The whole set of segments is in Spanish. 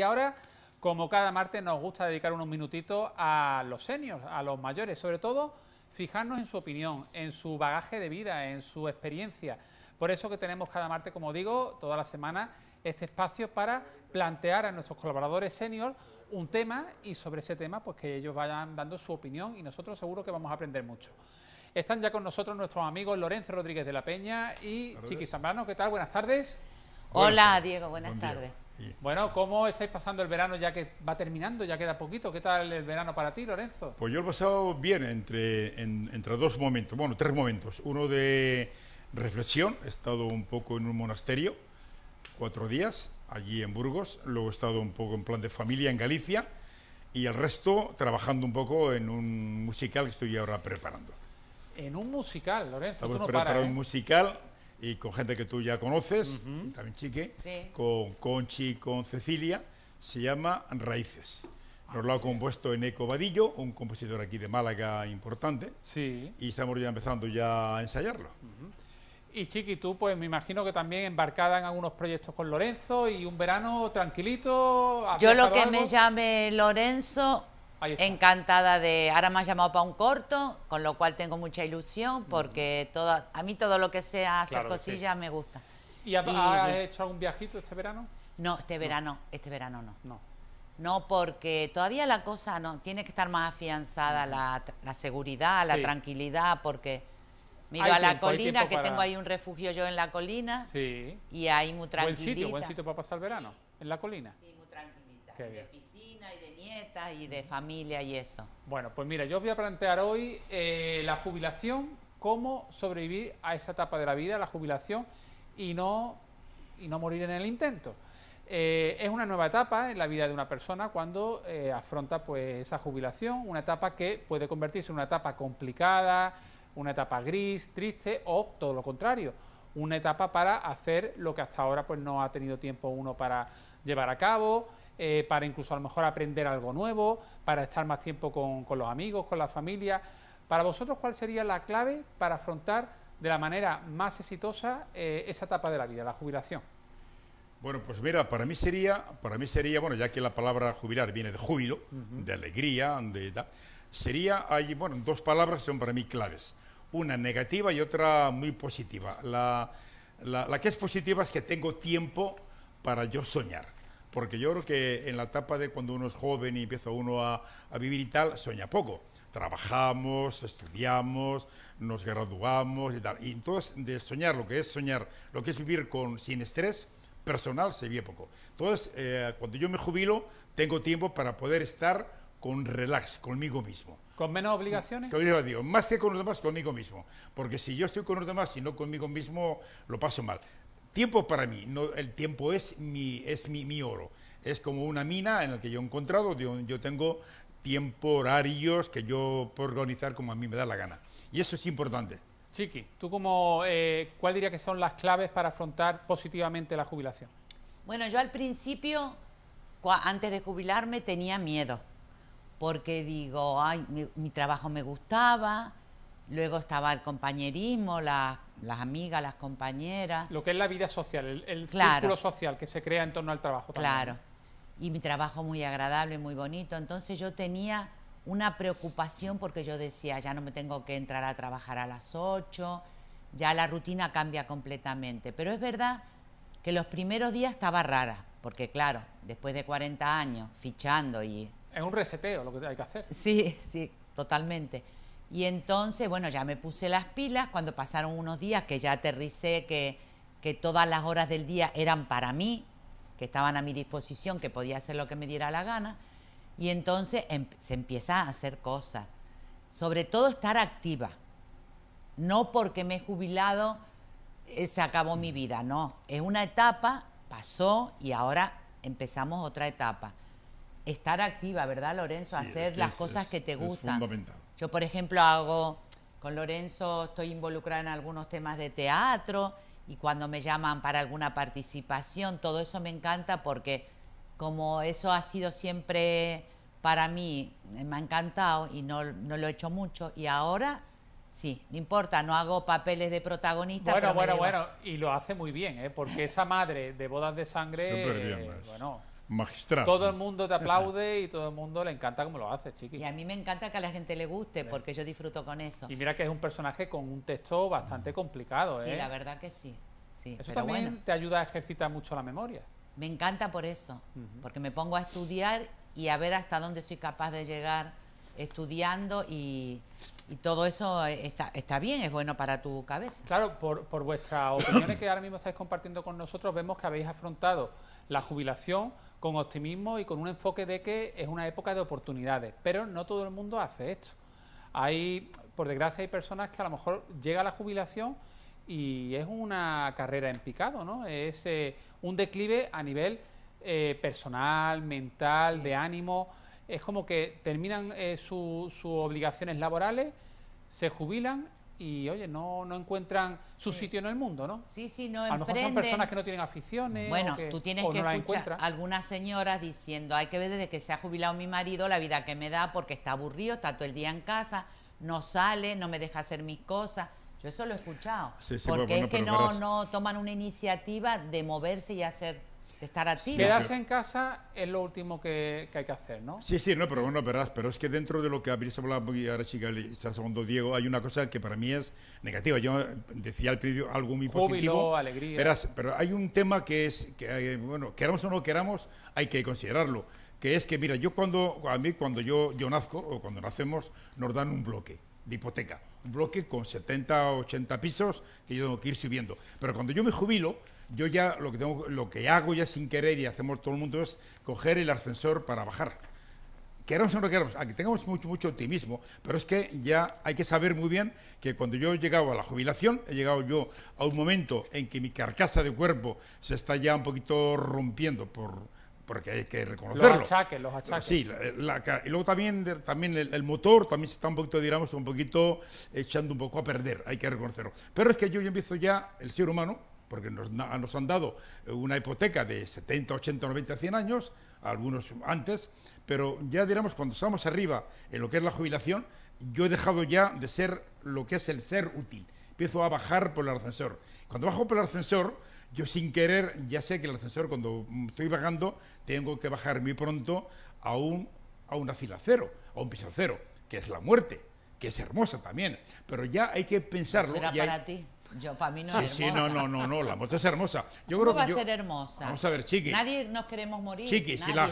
Y ahora, como cada martes, nos gusta dedicar unos minutitos a los seniors, a los mayores, sobre todo fijarnos en su opinión, en su bagaje de vida, en su experiencia. Por eso que tenemos cada martes, como digo, toda la semana, este espacio para plantear a nuestros colaboradores seniors un tema y sobre ese tema, pues que ellos vayan dando su opinión y nosotros seguro que vamos a aprender mucho. Están ya con nosotros nuestros amigos Lorenzo Rodríguez de la Peña y Chiqui Zambrano. ¿Qué tal? Buenas tardes. Hola, Diego. Buenas tardes bueno, ¿cómo estáis pasando el verano ya que va terminando, ya queda poquito? ¿Qué tal el verano para ti, Lorenzo? Pues yo lo he pasado bien entre, entre dos momentos, bueno, tres momentos. Uno de reflexión, he estado un poco en un monasterio, cuatro días, allí en Burgos, luego he estado un poco en plan de familia en Galicia y el resto trabajando un poco en un musical que estoy ahora preparando. En un musical, Lorenzo. un ¿eh? musical y con gente que tú ya conoces, y también Chique, con Conchi, con Cecilia, se llama Raíces. Nos lo ha compuesto Eneco Vadillo, un compositor aquí de Málaga importante, sí. y estamos ya empezando ya a ensayarlo. Y Chiqui, tú pues me imagino que también embarcada en algunos proyectos con Lorenzo y un verano tranquilito. Yo lo que me llame Lorenzo encantada de... Ahora me has llamado para un corto, con lo cual tengo mucha ilusión porque a mí todo lo que sea hacer cosillas me gusta. ¿Y, has hecho algún viajito este verano? No, este verano, este verano no. No. No, porque todavía la cosa no, tiene que estar más afianzada la, seguridad, la tranquilidad, porque miro a la colina, que tengo ahí un refugio yo en la colina, y ahí muy tranquilita. Buen sitio, buen sitio para pasar el verano, en la colina. Sí, muy tranquilita y de familia y eso. Bueno, pues mira, yo os voy a plantear hoy eh, la jubilación, cómo sobrevivir a esa etapa de la vida, la jubilación, y no, y no morir en el intento. Eh, es una nueva etapa en la vida de una persona cuando eh, afronta pues, esa jubilación, una etapa que puede convertirse en una etapa complicada, una etapa gris, triste o todo lo contrario, una etapa para hacer lo que hasta ahora pues, no ha tenido tiempo uno para llevar a cabo, eh, para incluso a lo mejor aprender algo nuevo, para estar más tiempo con, los amigos, con la familia. Para vosotros, ¿cuál sería la clave para afrontar de la manera más exitosa eh, esa etapa de la vida, la jubilación? Bueno, pues mira, para mí sería, para mí sería, bueno, ya que la palabra jubilar viene de júbilo, de alegría, de, sería, hay, bueno, dos palabras son para mí claves, una negativa y otra muy positiva. la que es positiva es que tengo tiempo para yo soñar porque yo creo que en la etapa de cuando uno es joven y empieza uno a, vivir y tal, soña poco. Trabajamos, estudiamos, nos graduamos y tal. Y entonces, de soñar lo que es soñar, lo que es vivir con, sin estrés personal, se vive poco. Entonces, eh, cuando yo me jubilo, tengo tiempo para poder estar con relax, conmigo mismo. ¿Con menos obligaciones? más que con los demás, conmigo mismo. Porque si yo estoy con los demás y no conmigo mismo, lo paso mal tiempo para mí, no, el tiempo es, mi, es mi, oro. Es como una mina en la que yo he encontrado, yo, tengo tiempo, horarios que yo puedo organizar como a mí me da la gana. Y eso es importante. Chiqui, ¿tú como, eh, cuál diría que son las claves para afrontar positivamente la jubilación? Bueno, yo al principio, antes de jubilarme, tenía miedo, porque digo, ay, mi trabajo me gustaba, luego estaba el compañerismo, las las amigas, las compañeras. Lo que es la vida social, el, círculo social que se crea en torno al trabajo. Claro, y mi trabajo muy agradable, muy bonito. Entonces yo tenía una preocupación porque yo decía, ya no me tengo que entrar a trabajar a las 8, ya la rutina cambia completamente. Pero es verdad que los primeros días estaba rara, porque claro, después de 40 años fichando y... Es un reseteo lo que hay que hacer. Sí, sí, totalmente. Y entonces, bueno, ya me puse las pilas cuando pasaron unos días que ya aterricé, que, que todas las horas del día eran para mí, que estaban a mi disposición, que podía hacer lo que me diera la gana. Y entonces em, se empieza a hacer cosas. Sobre todo estar activa. No porque me he jubilado eh, se acabó mi vida, no. Es una etapa, pasó y ahora empezamos otra etapa. Estar activa, ¿verdad, Lorenzo? hacer las cosas que te gustan. Yo, por ejemplo, hago, con Lorenzo estoy involucrada en algunos temas de teatro y cuando me llaman para alguna participación, todo eso me encanta porque como eso ha sido siempre para mí, eh, me ha encantado y no, lo he hecho mucho y ahora Sí, no importa, no hago papeles de protagonista. Bueno, bueno, bueno, y lo hace muy bien, ¿eh? porque esa madre de bodas de sangre. eh, bueno, todo el mundo te aplaude y todo el mundo le encanta cómo lo haces, chiqui. Y a mí me encanta que a la gente le guste, porque yo disfruto con eso. Y mira que es un personaje con un texto bastante complicado, ¿eh? Sí, la verdad que sí. eso también te ayuda a ejercitar mucho la memoria. Me encanta por eso, porque me pongo a estudiar y a ver hasta dónde soy capaz de llegar estudiando y, todo eso está, está, bien, es bueno para tu cabeza. Claro, por, por vuestras opiniones que ahora mismo estáis compartiendo con nosotros, vemos que habéis afrontado la jubilación con optimismo y con un enfoque de que es una época de oportunidades, pero no todo el mundo hace esto. Hay, por desgracia, hay personas que a lo mejor llega a la jubilación y es una carrera en picado, ¿no? Es eh, un declive a nivel eh, personal, mental, de ánimo. Es como que terminan eh, sus obligaciones laborales, se jubilan y oye, no, no encuentran su sitio en el mundo, ¿no? Sí, sí, no emprenden. A lo mejor son personas que no tienen aficiones. Bueno, tú tienes que no escuchar algunas señoras diciendo, hay que ver desde que se ha jubilado mi marido la vida que me da porque está aburrido, está todo el día en casa, no sale, no me deja hacer mis cosas. Yo eso lo he escuchado. Pues, porque es que no, no toman una iniciativa de moverse y hacer estar estar activo. Quedarse en casa es lo último que, hay que hacer, ¿no? Sí, sí, no, pero bueno, verás, pero es que dentro de lo que habéis hablado y ahora, chica, está segundo Diego, hay una cosa que para mí es negativa. Yo decía al principio algo muy positivo. alegría. Verás, pero hay un tema que es, que, bueno, queramos o no queramos, hay que considerarlo. Que es que, mira, yo cuando, a mí cuando yo, yo nazco o cuando nacemos, nos dan un bloque de hipoteca. Un bloque con 70 o 80 pisos que yo tengo que ir subiendo. Pero cuando yo me jubilo, yo ya lo que, tengo, lo que hago ya sin querer y hacemos todo el mundo es coger el ascensor para bajar. Queramos o no queramos, aquí tengamos mucho, mucho optimismo, pero es que ya hay que saber muy bien que cuando yo he llegado a la jubilación, he llegado yo a un momento en que mi carcasa de cuerpo se está ya un poquito rompiendo por, porque hay que reconocerlo. Los achaques, los achaques. Sí, y luego también, también el, motor también se está un poquito, digamos, un poquito echando un poco a perder, hay que reconocerlo. Pero es que yo ya empiezo ya, el ser humano, porque nos, han dado eh, una hipoteca de 70, 80, 90, 100 años, algunos antes, pero ya diríamos, cuando estamos arriba en lo que es la jubilación, yo he dejado ya de ser lo que es el ser útil. Empiezo a bajar por el ascensor. Cuando bajo por el ascensor, yo sin querer ya sé que el ascensor cuando estoy bajando tengo que bajar muy pronto a un, a una fila cero, a un piso cero, que es la muerte, que es hermosa también, pero ya hay que pensarlo. ¿Será para ti? Yo, para mí no sí, es Sí, no, no, no, no, la muerte es hermosa. ser hermosa? Vamos a ver, chiqui. Nadie nos queremos morir. Chiqui, si la,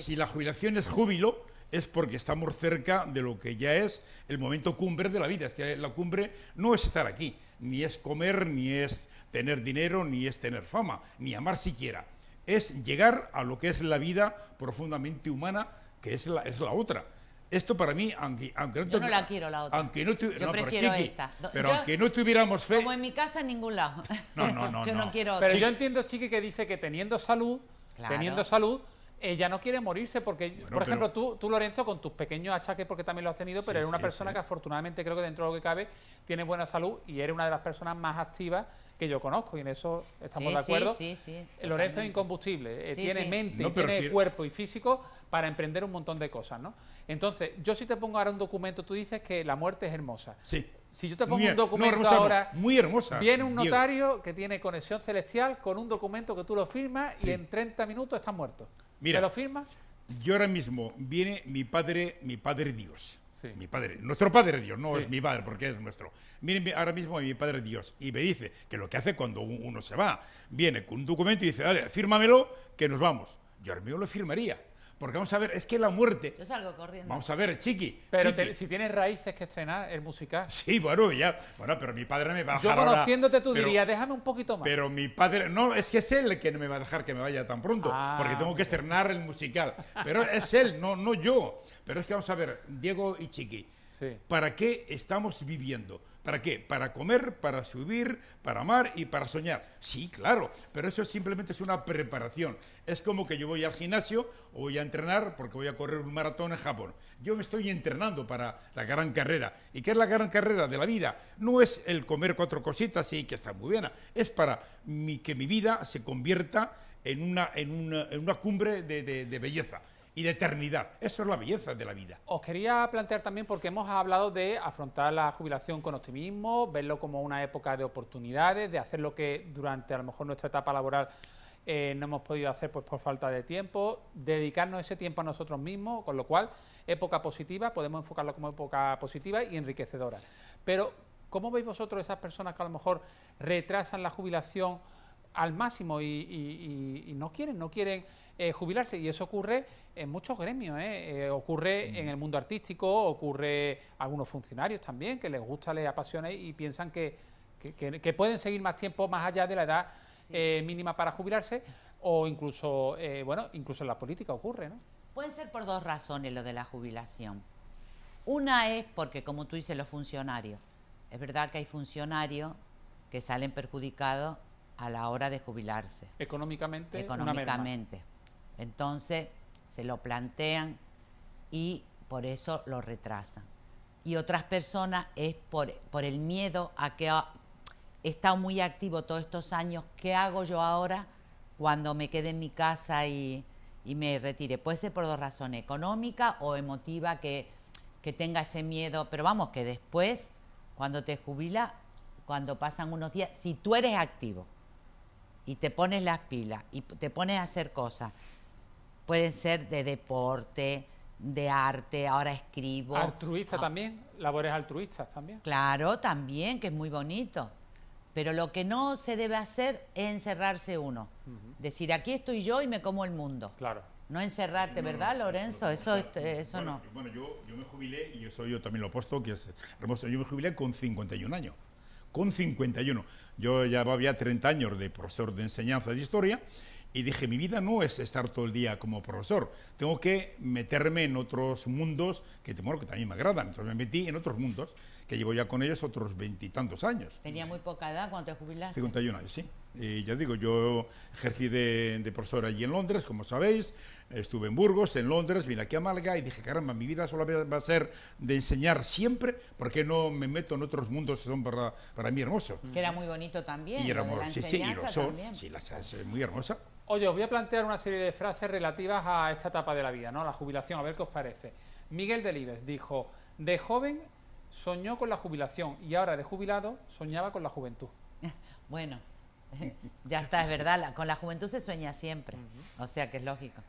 si la jubilación es júbilo, es porque estamos cerca de lo que ya es el momento cumbre de la vida. Es que la cumbre no es estar aquí, ni es comer, ni es tener dinero, ni es tener fama, ni amar siquiera. Es llegar a lo que es la vida profundamente humana, que es la, es la otra esto para mí, aunque, aunque no, yo no la quiero la otra. Aunque yo prefiero esta. pero aunque no tuviéramos fe. Como en mi casa en ningún lado. No, no, no. yo no, quiero otra. Pero yo entiendo, Chiqui, que dice que teniendo salud, teniendo salud, ella no quiere morirse porque, por ejemplo, tú, tú, Lorenzo, con tus pequeños achaques, porque también lo has tenido, pero eres una persona que afortunadamente creo que dentro de lo que cabe tiene buena salud y eres una de las personas más activas que yo conozco y en eso estamos de acuerdo. Sí, Lorenzo es incombustible, eh, tiene mente, tiene cuerpo y físico para emprender un montón de cosas, ¿no? Entonces, yo si te pongo ahora un documento, tú dices que la muerte es hermosa. Sí. Si yo te pongo un documento ahora, muy hermosa. Viene un notario que tiene conexión celestial con un documento que tú lo firmas y en 30 minutos estás muerto. Mira, lo firmas? Yo ahora mismo viene mi padre, mi padre Dios. Mi padre, nuestro padre Dios, no es mi padre porque es nuestro. Miren ahora mismo mi padre Dios y me dice que lo que hace cuando uno se va, viene con un documento y dice, dale, fírmamelo que nos vamos. Yo ahora mismo lo firmaría porque vamos a ver, es que la muerte. Yo salgo corriendo. Vamos a ver, Chiqui. Pero si tienes raíces que estrenar el musical. Sí, bueno, ya. Bueno, pero mi padre me va a dejar. Yo conociéndote tú dirías, déjame un poquito más. Pero mi padre. No, es que es él el que no me va a dejar que me vaya tan pronto. Ah, porque tengo que estrenar el musical. Pero es él, no, no yo. Pero es que vamos a ver, Diego y Chiqui. Sí. ¿Para qué estamos viviendo? ¿Para qué? Para comer, para subir, para amar y para soñar. Sí, claro, pero eso simplemente es una preparación. Es como que yo voy al gimnasio o voy a entrenar porque voy a correr un maratón en Japón. Yo me estoy entrenando para la gran carrera. ¿Y qué es la gran carrera de la vida? No es el comer cuatro cositas, y que está muy bien. Es para que mi vida se convierta en una, en una, cumbre de belleza y de eternidad. Eso es la belleza de la vida. Os quería plantear también, porque hemos hablado de afrontar la jubilación con optimismo, verlo como una época de oportunidades, de hacer lo que durante a lo mejor nuestra etapa laboral eh, no hemos podido hacer pues, por falta de tiempo, dedicarnos ese tiempo a nosotros mismos, con lo cual época positiva, podemos enfocarlo como época positiva y enriquecedora. Pero, ¿cómo veis vosotros esas personas que a lo mejor retrasan la jubilación al máximo y, y no quieren, no quieren eh, jubilarse. Y eso ocurre en muchos gremios, ¿eh? Eh, ocurre mm. en el mundo artístico, ocurre algunos funcionarios también, que les gusta, les apasiona y piensan que, pueden seguir más tiempo más allá de la edad mínima para jubilarse, o incluso, bueno, incluso en la política ocurre, ¿no? Pueden ser por dos razones lo de la jubilación. Una es porque, como tú dices, los funcionarios. Es verdad que hay funcionarios que salen perjudicados a la hora de jubilarse. Económicamente. Económicamente. Entonces se lo plantean y por eso lo retrasan. Y otras personas es por, el miedo a que ah, he estado muy activo todos estos años, ¿qué hago yo ahora cuando me quede en mi casa y, me retire? Puede ser por dos razones, económica o emotiva, que, que tenga ese miedo, pero vamos, que después, cuando te jubila, cuando pasan unos días, si tú eres activo y te pones las pilas y te pones a hacer cosas Pueden ser de deporte, de arte, ahora escribo. Altruista ah. también, labores altruistas también. Claro, también, que es muy bonito. Pero lo que no se debe hacer es encerrarse uno. Decir, aquí estoy yo y me como el mundo. Claro. No encerrarte, ¿verdad, Lorenzo? eso eh, eso no. Bueno, yo, me jubilé, y eso yo también lo puesto, que es hermoso. Yo me jubilé con 51 años. Con 51. Yo ya había 30 años de profesor de enseñanza de historia y dije, mi vida no es estar todo el día como profesor, tengo que meterme en otros mundos que, que también me agradan. Entonces me metí en otros mundos, que llevo ya con ellos otros veintitantos años. Tenía muy poca edad cuando te jubilaste. 51 años, sí. Y ya digo, yo ejercí de, profesor allí en Londres, como sabéis, estuve en Burgos, en Londres, vine aquí a Málaga y dije, caramba, mi vida solo va a ser de enseñar siempre, ¿por qué no me meto en otros mundos que son para, para mí hermosos? Que era muy bonito también. Y era muy, sí, sí, y sí, la, es muy hermosa. Oye, os voy a plantear una serie de frases relativas a esta etapa de la vida, ¿no? La jubilación, a ver qué os parece. Miguel Delibes dijo, de joven soñó con la jubilación y ahora de jubilado soñaba con la juventud. Bueno, ya está, es verdad, con la juventud se sueña siempre, o sea que es lógico.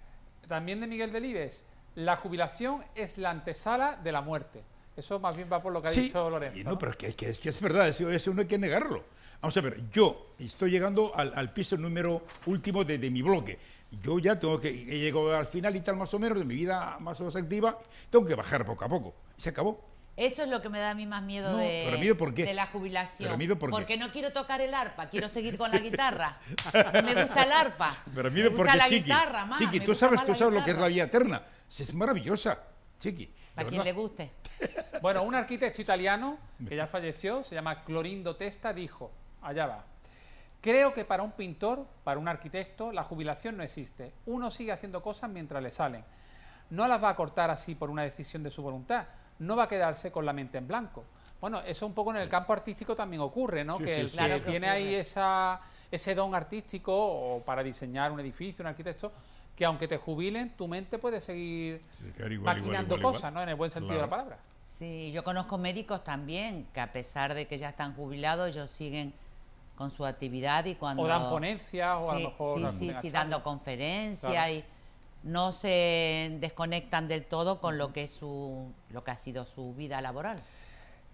También de Miguel Delibes, la jubilación es la antesala de la muerte. Eso más bien va por lo que ha dicho Lorenzo. No, pero es que, es verdad, eso, eso no hay que negarlo. Vamos a ver, yo estoy llegando al, piso número último de, mi bloque. Yo ya tengo que, he al final y tal más o menos de mi vida más o menos activa, tengo que bajar poco a poco. Se acabó. Eso es lo que me da a mí más miedo de, la jubilación. Pero por qué. Porque no quiero tocar el arpa, quiero seguir con la guitarra. me gusta el arpa. me gusta la guitarra, más. Chiqui, tú sabes, tú sabes lo que es la vida eterna. Es maravillosa, Chiqui. Para quien le guste. Bueno, un arquitecto italiano que ya falleció, se llama Clorindo Testa, dijo, allá va. Creo que para un pintor, para un arquitecto, la jubilación no existe. Uno sigue haciendo cosas mientras le salen. No las va a cortar así por una decisión de su voluntad. No va a quedarse con la mente en blanco. Bueno, eso un poco en el campo artístico también ocurre, ¿no? que tiene ahí esa, ese don artístico o para diseñar un edificio, un arquitecto, que aunque te jubilen, tu mente puede seguir maquinando cosas, ¿no? En el buen sentido de la palabra. Sí, yo conozco médicos también que a pesar de que ya están jubilados, ellos siguen con su actividad y cuando... O dan ponencias o a lo mejor... Sí, sí, sí, dando conferencias y no se desconectan del todo con lo que, es su, lo que ha sido su vida laboral.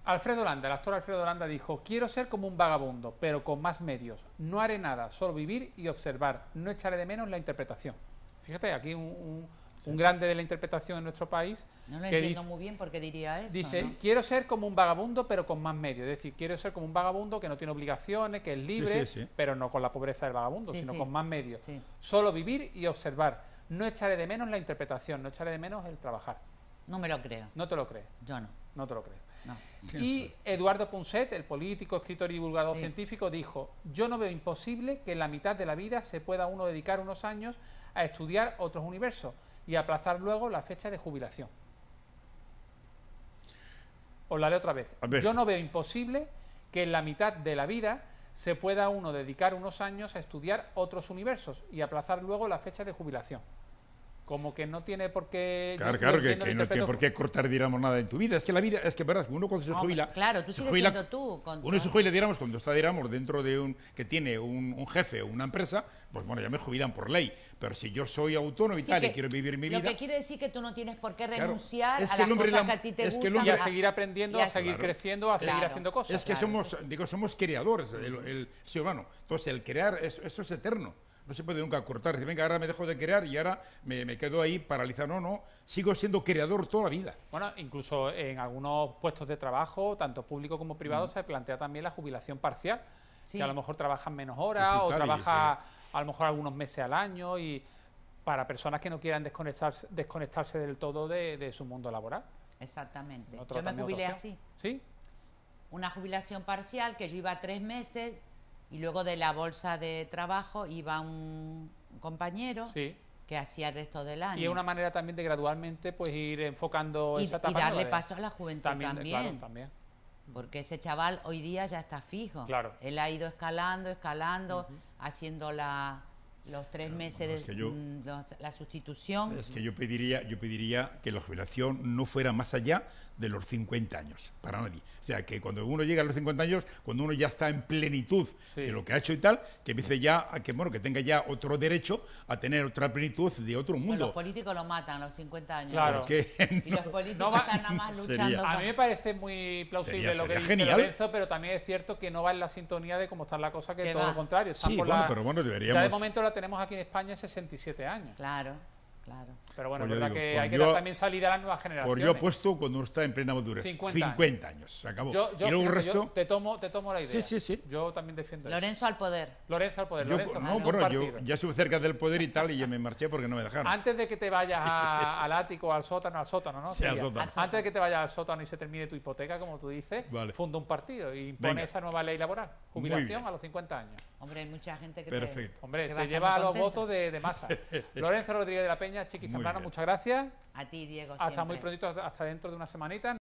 Alfredo Landa, el actor Alfredo Landa dijo, quiero ser como un vagabundo, pero con más medios. No haré nada, solo vivir y observar. No echaré de menos la interpretación. Fíjate, aquí un un grande de la interpretación en nuestro país. No lo entiendo muy bien porque diría eso. Dice, quiero ser como un vagabundo pero con más medios, es decir, quiero ser como un vagabundo que no tiene obligaciones, que es libre, pero no con la pobreza del vagabundo, sino con más medios. Solo vivir y observar. No echaré de menos la interpretación, no echaré de menos el trabajar. No me lo creo. No te lo crees. Yo no. No te lo creo. Y Eduardo Punset, el político, escritor y divulgador científico, dijo, yo no veo imposible que en la mitad de la vida se pueda uno dedicar unos años a estudiar otros universos, y aplazar luego la fecha de jubilación. Os la leo otra vez. Yo no veo imposible que en la mitad de la vida se pueda uno dedicar unos años a estudiar otros universos y aplazar luego la fecha de jubilación como que no tiene por qué. Claro, no tiene por qué cortar, diéramos nada en tu vida. Es que la vida, es que verdad, uno cuando se jubila. claro, tú se tú. uno se jubila, Diéramos cuando está, diríamos dentro de un. que tiene un, jefe o una empresa, pues bueno, ya me jubilan por ley. Pero si yo soy autónomo y tal y quiero vivir mi vida. Lo que quiere decir que tú no tienes por qué renunciar a que a ti te Y a seguir aprendiendo, a seguir creciendo, a seguir haciendo cosas. Es que somos, digo, somos creadores, el, ser humano. Entonces, el crear, eso es eterno no se puede nunca cortar. venga, ahora me dejo de crear y ahora me, quedo ahí paralizado. No, no, sigo siendo creador toda la vida. Bueno, incluso en algunos puestos de trabajo, tanto público como privado, se plantea también la jubilación parcial, que a lo mejor trabajan menos horas o trabaja a lo mejor algunos meses al año y para personas que no quieran desconectarse, desconectarse del todo de, su mundo laboral. Exactamente. yo me jubilé así. ¿Sí? Una jubilación parcial que yo iba tres meses, y luego de la bolsa de trabajo iba un compañero que hacía el resto del año. Y es una manera también de gradualmente pues ir enfocando esa etapa. Y darle paso a la juventud eh, también. Porque ese chaval hoy día ya está fijo. Claro. Él ha ido escalando, escalando, haciendo la, los tres meses de mm, la sustitución. Es que yo pediría, yo pediría que la jubilación no fuera más allá de los 50 años, para nadie. O sea, que cuando uno llega a los 50 años, cuando uno ya está en plenitud de lo que ha hecho y tal, que empiece ya que, bueno, que tenga ya otro derecho a tener otra plenitud de otro mundo. los políticos lo matan a los 50 años. Claro. Y los políticos están nada más luchando. A mí me parece muy plausible lo que dice Lorenzo, pero también es cierto que no va en la sintonía de cómo está la cosa, que, todo lo contrario. sí, bueno, pero bueno, deberíamos... momento tenemos aquí en España 67 años. Claro, claro. Pero bueno, pues es verdad que pues hay que dar también salida a las nuevas pues generaciones. Por yo puesto cuando uno está en plena madurez. 50, años. Se acabó. Yo, resto... te, tomo, te tomo la idea. Sí, sí, sí. Yo también defiendo Lorenzo al poder. Lorenzo al poder. no, bueno, yo ya estuve cerca del poder y tal y ya me marché porque no me dejaron. Antes de que te vayas al ático, al sótano, al sótano, ¿no? Sí, al sótano. Antes de que te vayas al sótano y se termine tu hipoteca, como tú dices, funda un partido y impone esa nueva ley laboral. Jubilación a los 50 años. Hombre, hay mucha gente que Te, Hombre, te lleva a los votos de, masa. Lorenzo Rodríguez de la Peña, Chiqui Zambrano, muchas gracias. A ti, Diego. Hasta muy pronto, hasta dentro de una semanita.